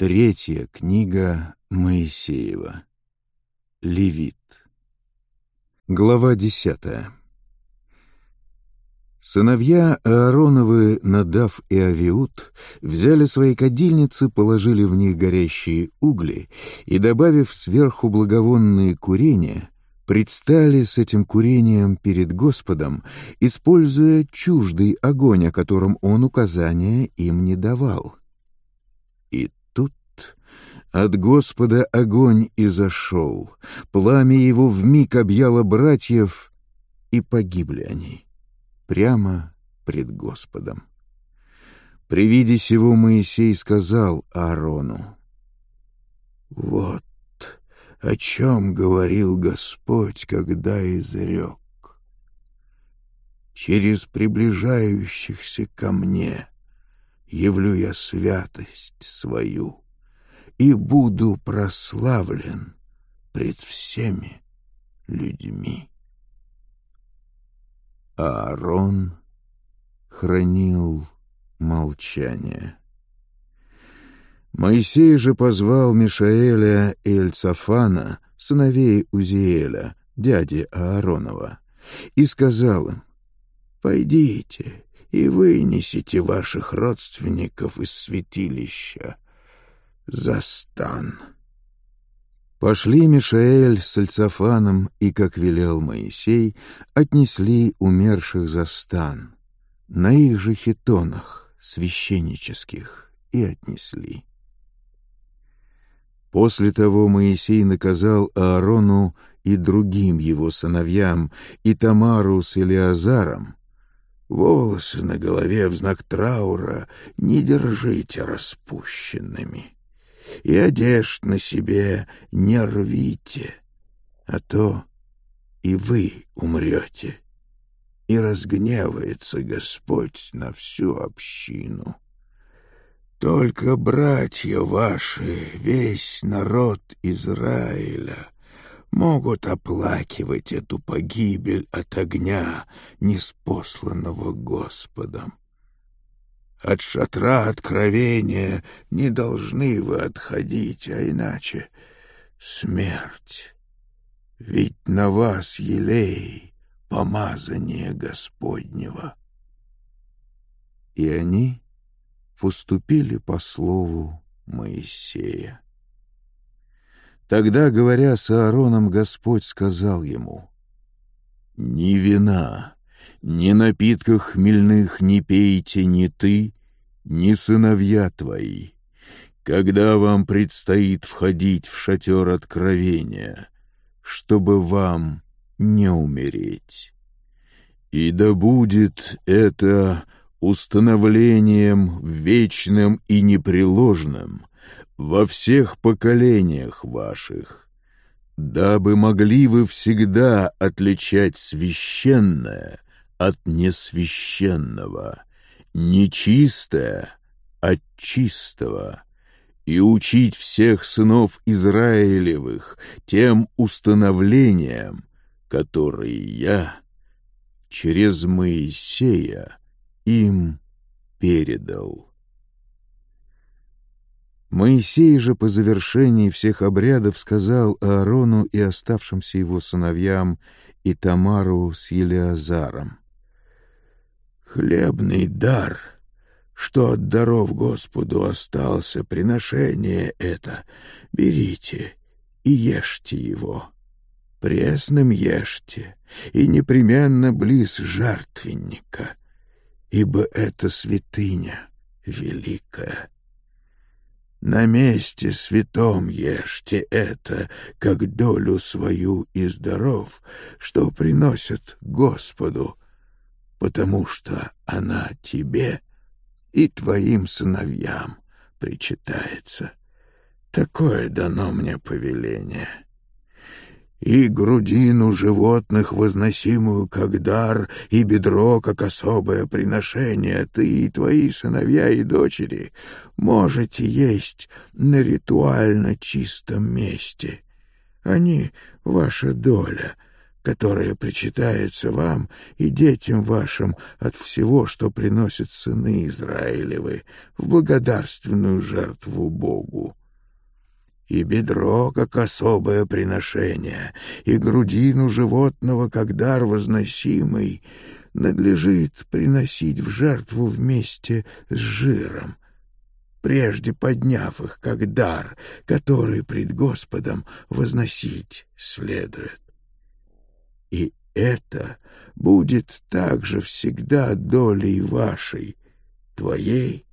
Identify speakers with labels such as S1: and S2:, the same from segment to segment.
S1: Третья книга Моисеева. Левит. Глава десятая. Сыновья Аароновы, Надав и Авиут, взяли свои кадильницы, положили в них горящие угли и, добавив сверху благовонные курения, предстали с этим курением перед Господом, используя чуждый огонь, о котором Он указания им не давал — от Господа огонь изошел, пламя его в миг объяло братьев, и погибли они прямо пред Господом. При виде сего Моисей сказал Аарону, «Вот о чем говорил Господь, когда изрек. Через приближающихся ко мне явлю я святость свою» и буду прославлен пред всеми людьми. Аарон хранил молчание. Моисей же позвал Мишаэля и Эльцафана, сыновей Узиэля, дяди Ааронова, и сказал им, «Пойдите и вынесите ваших родственников из святилища, Застан. Пошли Мишаэль с Альцафаном и, как велел Моисей, отнесли умерших за стан на их же хитонах священнических и отнесли. После того Моисей наказал Аарону и другим его сыновьям, и Тамару с Илиазаром, «Волосы на голове в знак траура не держите распущенными» и одежд на себе не рвите, а то и вы умрете. И разгневается Господь на всю общину. Только братья ваши, весь народ Израиля, могут оплакивать эту погибель от огня, неспосланного Господом. От шатра откровения не должны вы отходить, а иначе смерть. Ведь на вас елей помазание Господнего. И они поступили по слову Моисея. Тогда, говоря с Аароном, Господь сказал ему, «Не вина ни напитках хмельных не пейте ни ты, ни сыновья твои, когда вам предстоит входить в шатер откровения, чтобы вам не умереть. И да будет это установлением вечным и непреложным во всех поколениях ваших, дабы могли вы всегда отличать священное от несвященного, нечистое от чистого, и учить всех сынов Израилевых тем установлением, которые я через Моисея им передал. Моисей же по завершении всех обрядов сказал Аарону и оставшимся его сыновьям и Тамару с Елеазаром хлебный дар, что от даров Господу остался, приношение это, берите и ешьте его. Пресным ешьте, и непременно близ жертвенника, ибо это святыня великая. На месте святом ешьте это, как долю свою и даров, что приносят Господу, потому что она тебе и твоим сыновьям причитается. Такое дано мне повеление. И грудину животных, возносимую как дар, и бедро, как особое приношение, ты и твои сыновья и дочери можете есть на ритуально чистом месте. Они — ваша доля — которое причитается вам и детям вашим от всего, что приносят сыны Израилевы, в благодарственную жертву Богу. И бедро, как особое приношение, и грудину животного, как дар возносимый, надлежит приносить в жертву вместе с жиром, прежде подняв их как дар, который пред Господом возносить следует. И это будет также всегда долей вашей, твоей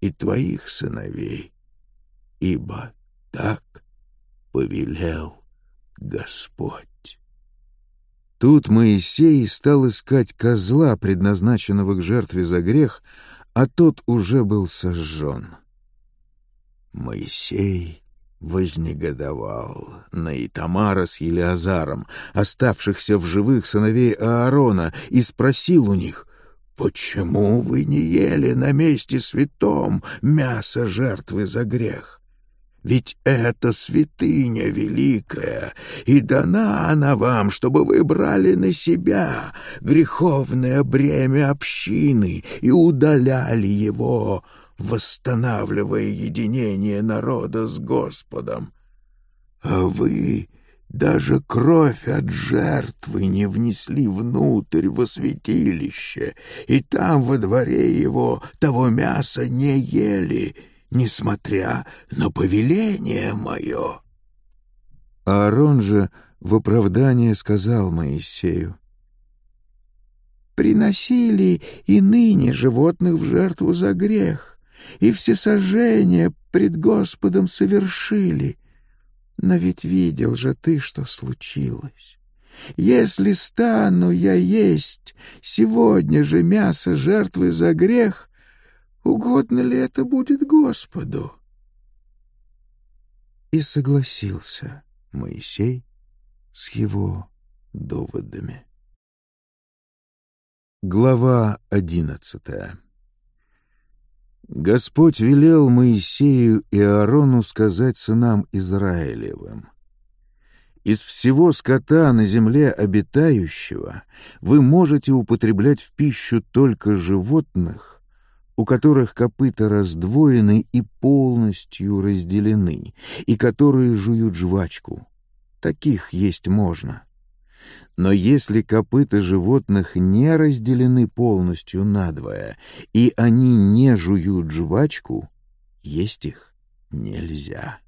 S1: и твоих сыновей, ибо так повелел Господь. Тут Моисей стал искать козла, предназначенного к жертве за грех, а тот уже был сожжен. Моисей вознегодовал на Итамара с Елиазаром, оставшихся в живых сыновей Аарона, и спросил у них, «Почему вы не ели на месте святом мясо жертвы за грех? Ведь это святыня великая, и дана она вам, чтобы вы брали на себя греховное бремя общины и удаляли его восстанавливая единение народа с Господом. А вы даже кровь от жертвы не внесли внутрь во святилище, и там во дворе его того мяса не ели, несмотря на повеление мое». Аарон же в оправдание сказал Моисею, «Приносили и ныне животных в жертву за грех, и все сожжения пред Господом совершили. Но ведь видел же ты, что случилось. Если стану я есть сегодня же мясо жертвы за грех, угодно ли это будет Господу? И согласился Моисей с его доводами. Глава одиннадцатая Господь велел Моисею и Аарону сказать сынам Израилевым, «Из всего скота на земле обитающего вы можете употреблять в пищу только животных, у которых копыта раздвоены и полностью разделены, и которые жуют жвачку. Таких есть можно. Но если копыта животных не разделены полностью надвое, и они не жуют жвачку, есть их нельзя.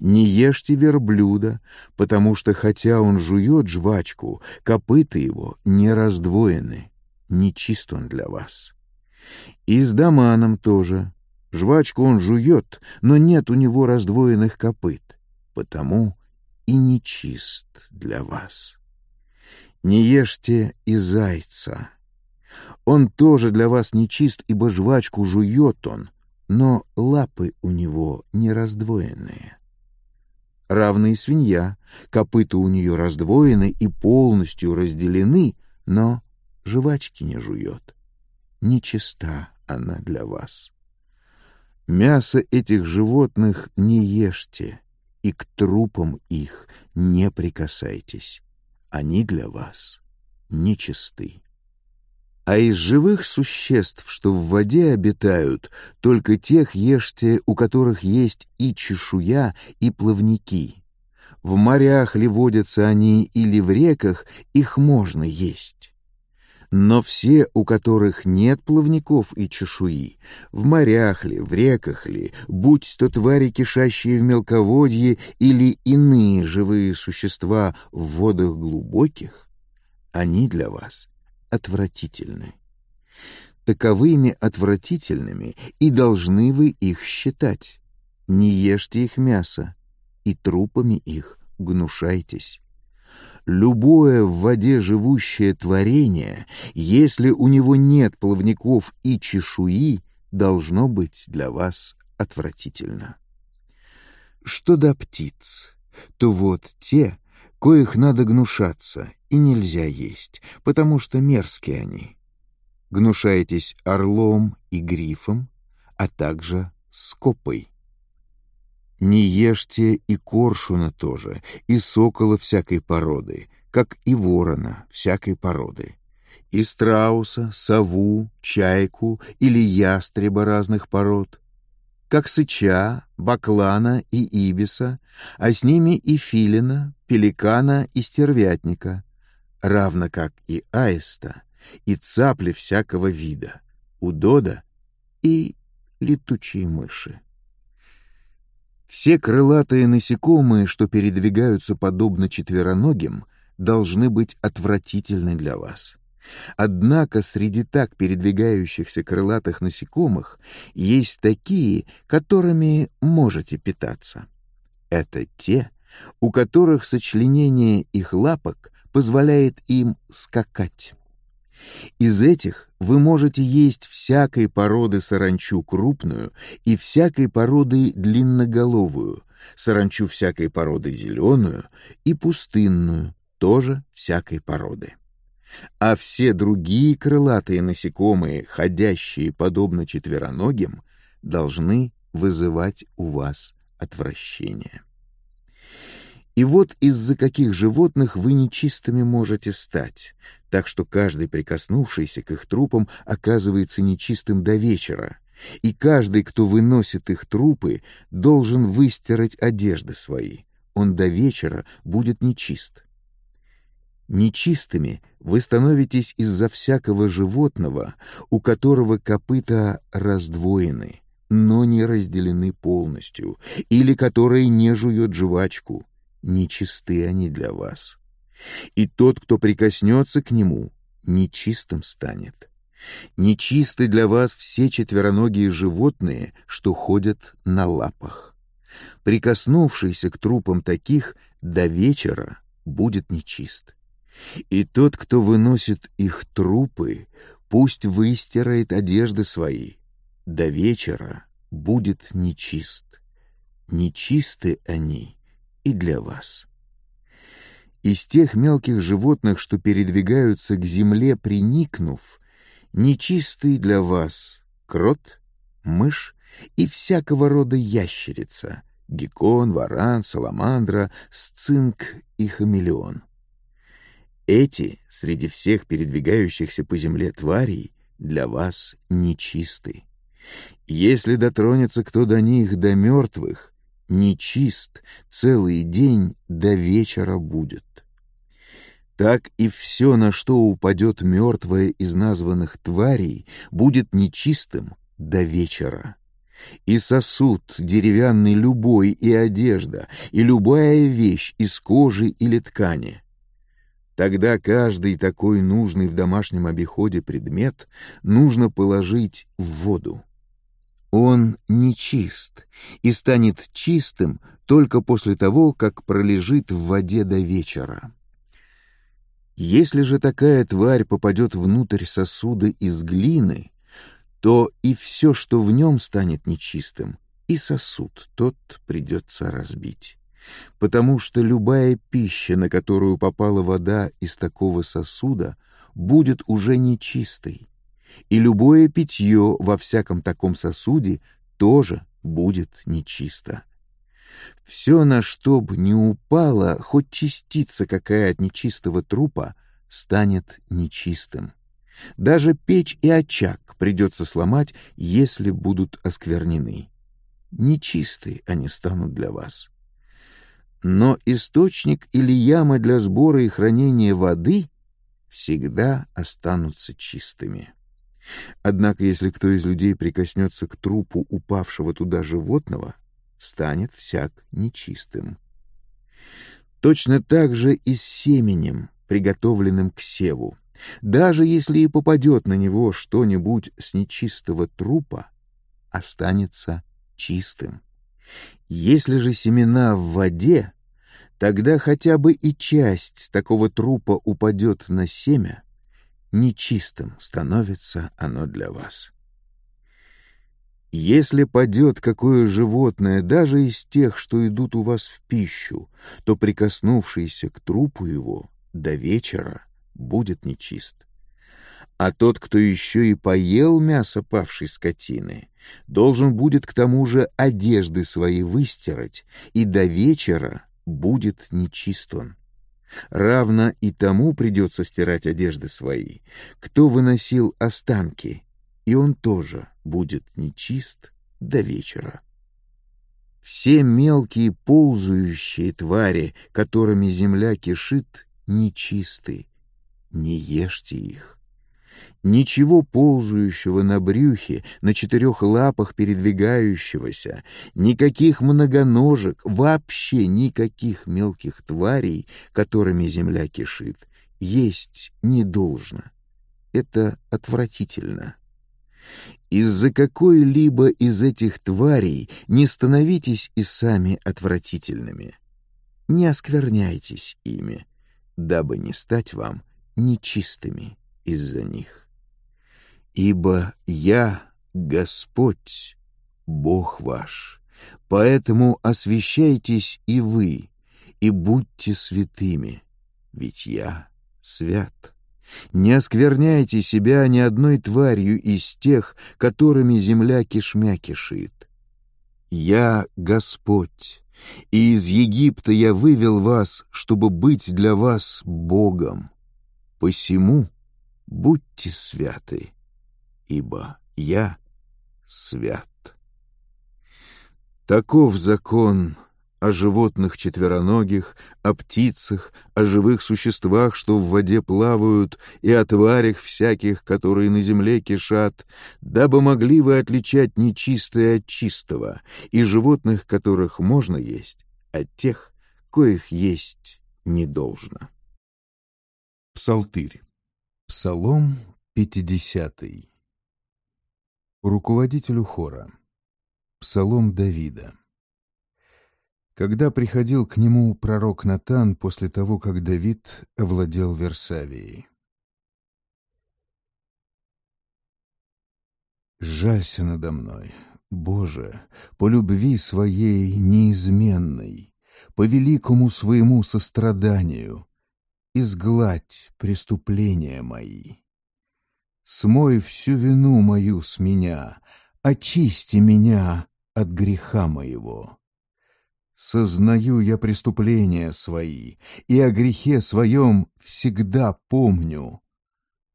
S1: Не ешьте верблюда, потому что хотя он жует жвачку, копыта его не раздвоены, нечист он для вас. И с доманом тоже. Жвачку он жует, но нет у него раздвоенных копыт, потому и нечист для вас. Не ешьте и зайца. Он тоже для вас нечист, ибо жвачку жует он, но лапы у него не раздвоенные. Равна и свинья, копыта у нее раздвоены и полностью разделены, но жвачки не жует. Нечиста она для вас. Мясо этих животных не ешьте — и к трупам их не прикасайтесь, они для вас нечисты. А из живых существ, что в воде обитают, только тех ешьте, у которых есть и чешуя, и плавники. В морях ли водятся они или в реках, их можно есть. Но все, у которых нет плавников и чешуи, в морях ли, в реках ли, будь то твари, кишащие в мелководье, или иные живые существа в водах глубоких, они для вас отвратительны. Таковыми отвратительными и должны вы их считать. Не ешьте их мясо, и трупами их гнушайтесь любое в воде живущее творение, если у него нет плавников и чешуи, должно быть для вас отвратительно. Что до птиц, то вот те, коих надо гнушаться и нельзя есть, потому что мерзкие они. Гнушайтесь орлом и грифом, а также скопой. Не ешьте и коршуна тоже, и сокола всякой породы, как и ворона всякой породы, и страуса, сову, чайку или ястреба разных пород, как сыча, баклана и ибиса, а с ними и филина, пеликана и стервятника, равно как и аиста, и цапли всякого вида, удода и летучие мыши. Все крылатые насекомые, что передвигаются подобно четвероногим, должны быть отвратительны для вас. Однако среди так передвигающихся крылатых насекомых есть такие, которыми можете питаться. Это те, у которых сочленение их лапок позволяет им скакать. Из этих вы можете есть всякой породы саранчу крупную и всякой породы длинноголовую, саранчу всякой породы зеленую и пустынную, тоже всякой породы. А все другие крылатые насекомые, ходящие подобно четвероногим, должны вызывать у вас отвращение. И вот из-за каких животных вы нечистыми можете стать, так что каждый, прикоснувшийся к их трупам, оказывается нечистым до вечера, и каждый, кто выносит их трупы, должен выстирать одежды свои. Он до вечера будет нечист. Нечистыми вы становитесь из-за всякого животного, у которого копыта раздвоены, но не разделены полностью, или которое не жует жвачку, нечисты они для вас. И тот, кто прикоснется к нему, нечистым станет. Нечисты для вас все четвероногие животные, что ходят на лапах. Прикоснувшийся к трупам таких до вечера будет нечист. И тот, кто выносит их трупы, пусть выстирает одежды свои. До вечера будет нечист. Нечисты они и для вас. Из тех мелких животных, что передвигаются к земле, приникнув, нечистый для вас крот, мышь и всякого рода ящерица, геккон, варан, саламандра, сцинк и хамелеон. Эти, среди всех передвигающихся по земле тварей, для вас нечисты. Если дотронется кто до них, до мертвых, нечист, целый день до вечера будет. Так и все, на что упадет мертвое из названных тварей, будет нечистым до вечера. И сосуд деревянный любой, и одежда, и любая вещь из кожи или ткани. Тогда каждый такой нужный в домашнем обиходе предмет нужно положить в воду. Он нечист и станет чистым только после того, как пролежит в воде до вечера. Если же такая тварь попадет внутрь сосуда из глины, то и все, что в нем, станет нечистым, и сосуд тот придется разбить. Потому что любая пища, на которую попала вода из такого сосуда, будет уже нечистой, и любое питье во всяком таком сосуде тоже будет нечисто. Все, на что бы не упала, хоть частица какая от нечистого трупа, станет нечистым. Даже печь и очаг придется сломать, если будут осквернены. Нечистые они станут для вас. Но источник или яма для сбора и хранения воды всегда останутся чистыми. Однако, если кто из людей прикоснется к трупу упавшего туда животного, станет всяк нечистым. Точно так же и с семенем, приготовленным к севу. Даже если и попадет на него что-нибудь с нечистого трупа, останется чистым. Если же семена в воде, тогда хотя бы и часть такого трупа упадет на семя, нечистым становится оно для вас. Если падет какое животное, даже из тех, что идут у вас в пищу, то прикоснувшийся к трупу его до вечера будет нечист. А тот, кто еще и поел мясо павшей скотины, должен будет к тому же одежды свои выстирать, и до вечера будет нечист он. Равно и тому придется стирать одежды свои, кто выносил останки, и он тоже будет нечист до вечера. Все мелкие ползущие твари, которыми земля кишит, нечисты. Не ешьте их ничего ползающего на брюхе, на четырех лапах передвигающегося, никаких многоножек, вообще никаких мелких тварей, которыми земля кишит, есть не должно. Это отвратительно. Из-за какой-либо из этих тварей не становитесь и сами отвратительными. Не оскверняйтесь ими, дабы не стать вам нечистыми из-за них. Ибо я Господь, Бог ваш, поэтому освящайтесь и вы, и будьте святыми, ведь я свят. Не оскверняйте себя ни одной тварью из тех, которыми земля кишмя кишит. Я Господь, и из Египта я вывел вас, чтобы быть для вас Богом. Посему — будьте святы, ибо я свят. Таков закон о животных четвероногих, о птицах, о живых существах, что в воде плавают, и о тварях всяких, которые на земле кишат, дабы могли вы отличать нечистое от чистого, и животных, которых можно есть, от тех, коих есть не должно. Псалтырь Псалом 50. Руководителю хора. Псалом Давида. Когда приходил к нему пророк Натан после того, как Давид овладел Версавией. «Жалься надо мной, Боже, по любви своей неизменной, по великому своему состраданию» изгладь преступления мои. Смой всю вину мою с меня, очисти меня от греха моего. Сознаю я преступления свои, и о грехе своем всегда помню.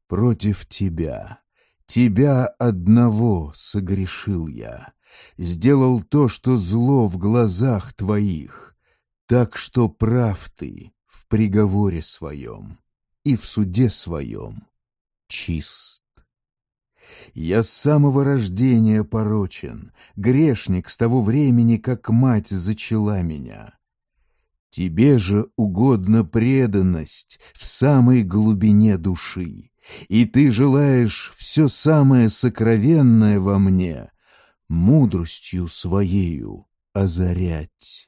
S1: Против тебя, тебя одного согрешил я, сделал то, что зло в глазах твоих, так что прав ты, в приговоре своем и в суде своем чист. Я с самого рождения порочен, грешник с того времени, как мать зачала меня. Тебе же угодна преданность в самой глубине души, и ты желаешь все самое сокровенное во мне мудростью своею озарять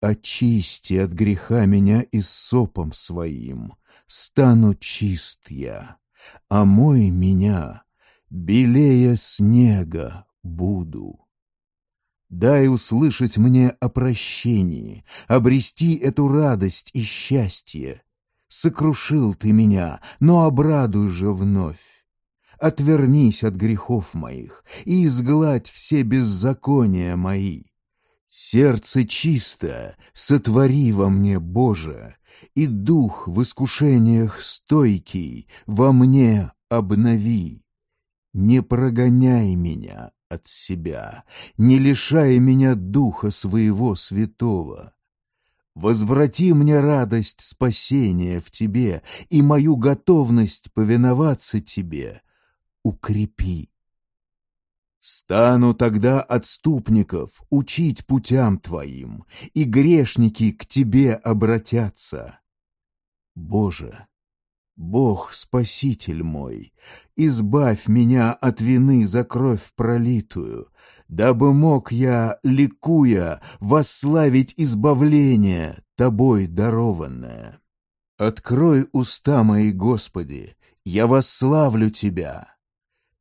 S1: очисти от греха меня и сопом своим, стану чист я, а мой меня, белее снега, буду. Дай услышать мне о прощении, обрести эту радость и счастье. Сокрушил ты меня, но обрадуй же вновь. Отвернись от грехов моих и изгладь все беззакония мои Сердце чисто, сотвори во мне, Боже, И дух в искушениях стойкий во мне обнови. Не прогоняй меня от себя, не лишай меня духа своего святого. Возврати мне радость спасения в Тебе и мою готовность повиноваться Тебе. Укрепи. Стану тогда отступников учить путям Твоим, и грешники к Тебе обратятся. Боже, Бог, Спаситель мой, избавь меня от вины за кровь пролитую, дабы мог я, ликуя, восславить избавление Тобой дарованное. Открой уста мои, Господи, я восславлю Тебя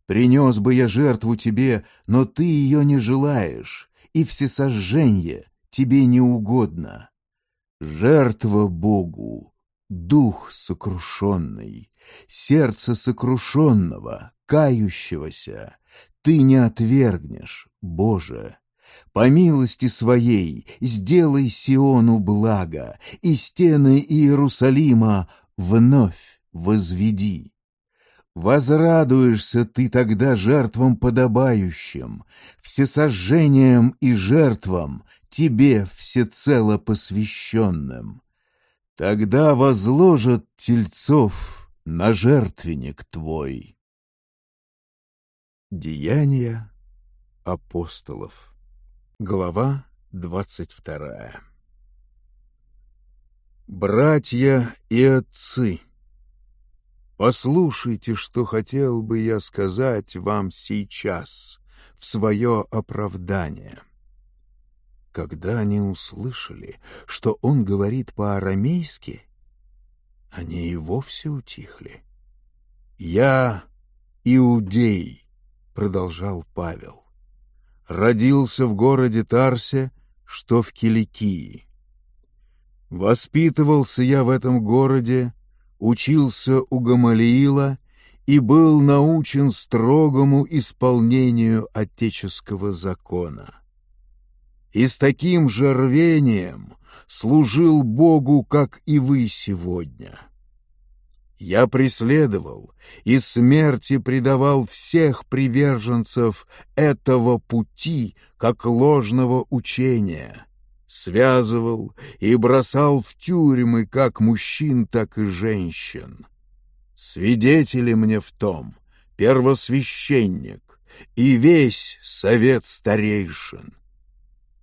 S1: Принес бы я жертву тебе, но ты ее не желаешь, и всесожжение тебе не угодно. Жертва Богу, дух сокрушенный, сердце сокрушенного, кающегося, ты не отвергнешь, Боже. По милости своей сделай Сиону благо, и стены Иерусалима вновь возведи возрадуешься ты тогда жертвам подобающим, всесожжением и жертвам, тебе всецело посвященным. Тогда возложат тельцов на жертвенник твой. Деяния апостолов Глава двадцать вторая Братья и отцы! Послушайте, что хотел бы я сказать вам сейчас, в свое оправдание. Когда они услышали, что он говорит по-арамейски, они и вовсе утихли. «Я иудей», — продолжал Павел, — «родился в городе Тарсе, что в Киликии. Воспитывался я в этом городе, — учился у Гамалиила и был научен строгому исполнению отеческого закона. И с таким же рвением служил Богу, как и вы сегодня. Я преследовал и смерти предавал всех приверженцев этого пути как ложного учения — связывал и бросал в тюрьмы как мужчин, так и женщин. Свидетели мне в том первосвященник и весь совет старейшин.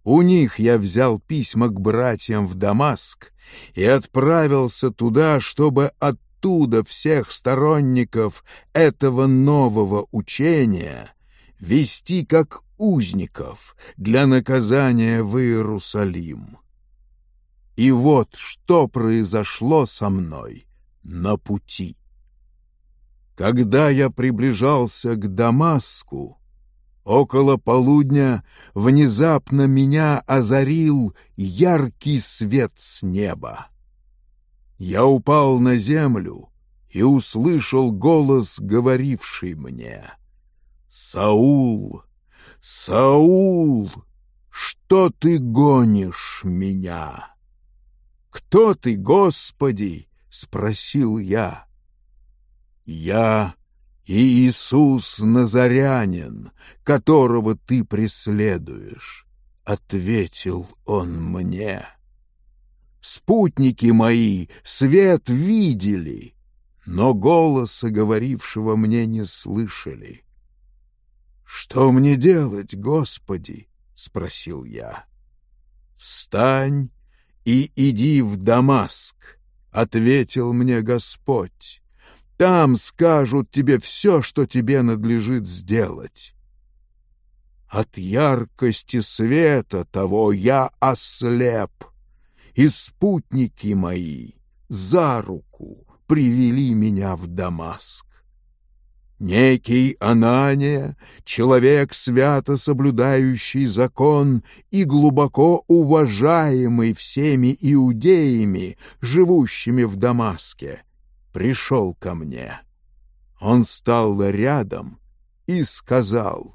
S1: У них я взял письма к братьям в Дамаск и отправился туда, чтобы оттуда всех сторонников этого нового учения — вести как узников для наказания в Иерусалим. И вот что произошло со мной на пути. Когда я приближался к Дамаску, около полудня внезапно меня озарил яркий свет с неба. Я упал на землю и услышал голос, говоривший мне «Саул, «Саул, что ты гонишь меня?» «Кто ты, Господи?» — спросил я. «Я Иисус Назарянин, которого ты преследуешь», — ответил он мне. «Спутники мои свет видели, но голоса говорившего мне не слышали» «Что мне делать, Господи?» — спросил я. «Встань и иди в Дамаск», — ответил мне Господь. «Там скажут тебе все, что тебе надлежит сделать». От яркости света того я ослеп, и спутники мои за руку привели меня в Дамаск. Некий Анания, человек, свято соблюдающий закон и глубоко уважаемый всеми иудеями, живущими в Дамаске, пришел ко мне. Он стал рядом и сказал,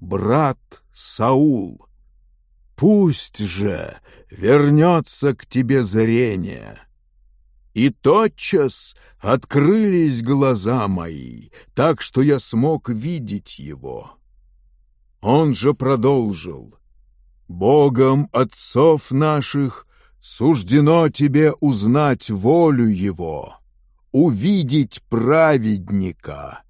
S1: «Брат Саул, пусть же вернется к тебе зрение». И тотчас открылись глаза мои, так что я смог видеть его. Он же продолжил. «Богом отцов наших суждено тебе узнать волю его, увидеть праведника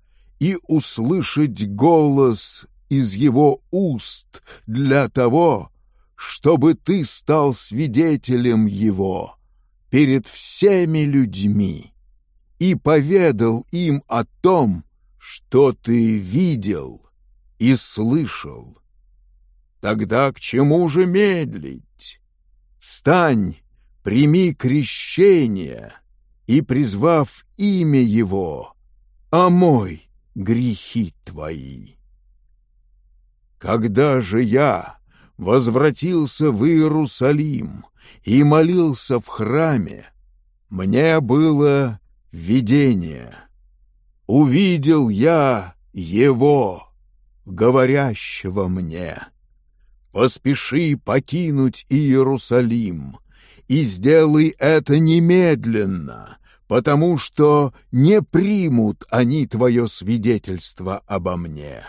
S1: и услышать голос из его уст для того, чтобы ты стал свидетелем его» перед всеми людьми и поведал им о том, что ты видел и слышал. Тогда к чему же медлить? Встань, прими крещение, и, призвав имя его, омой грехи твои. Когда же я, возвратился в Иерусалим и молился в храме, мне было видение. Увидел я его, говорящего мне, «Поспеши покинуть Иерусалим, и сделай это немедленно, потому что не примут они твое свидетельство обо мне».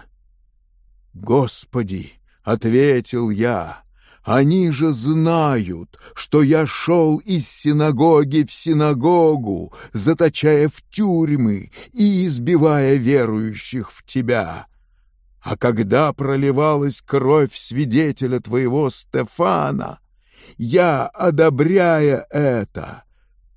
S1: Господи, Ответил я, они же знают, что я шел из синагоги в синагогу, заточая в тюрьмы и избивая верующих в тебя. А когда проливалась кровь свидетеля твоего Стефана, я, одобряя это,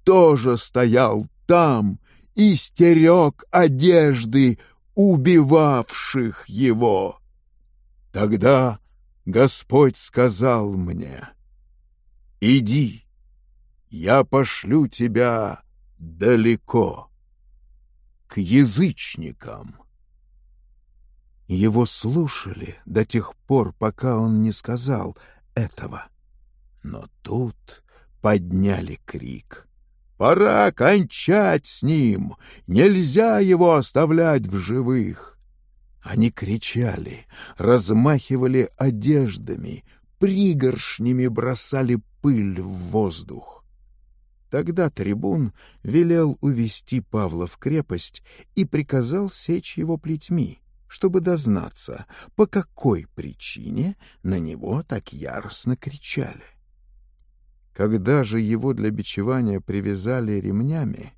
S1: тоже стоял там и стерег одежды убивавших его». Тогда Господь сказал мне, «Иди, я пошлю тебя далеко, к язычникам». Его слушали до тех пор, пока он не сказал этого. Но тут подняли крик. «Пора кончать с ним! Нельзя его оставлять в живых!» Они кричали, размахивали одеждами, пригоршнями бросали пыль в воздух. Тогда трибун велел увести Павла в крепость и приказал сечь его плетьми, чтобы дознаться, по какой причине на него так яростно кричали. Когда же его для бичевания привязали ремнями,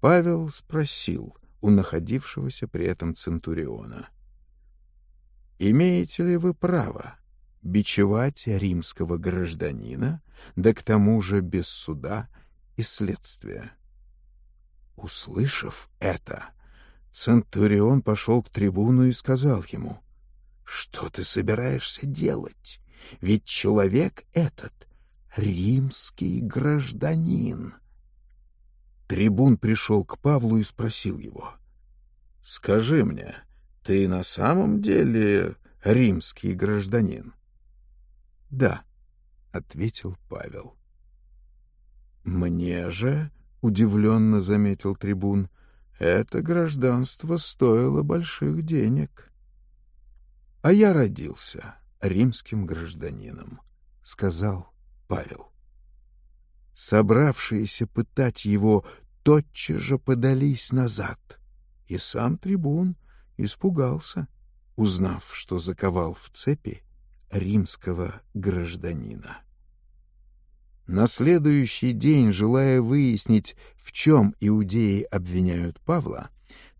S1: Павел спросил, у находившегося при этом Центуриона. «Имеете ли вы право бичевать римского гражданина, да к тому же без суда и следствия?» Услышав это, Центурион пошел к трибуну и сказал ему, «Что ты собираешься делать? Ведь человек этот — римский гражданин». Трибун пришел к Павлу и спросил его. — Скажи мне, ты на самом деле римский гражданин? — Да, — ответил Павел. — Мне же, — удивленно заметил трибун, — это гражданство стоило больших денег. — А я родился римским гражданином, — сказал Павел собравшиеся пытать его, тотчас же подались назад. И сам трибун испугался, узнав, что заковал в цепи римского гражданина. На следующий день, желая выяснить, в чем иудеи обвиняют Павла,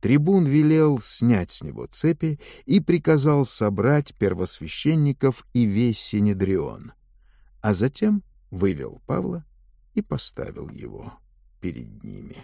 S1: трибун велел снять с него цепи и приказал собрать первосвященников и весь Синедрион, а затем вывел Павла и поставил его перед ними.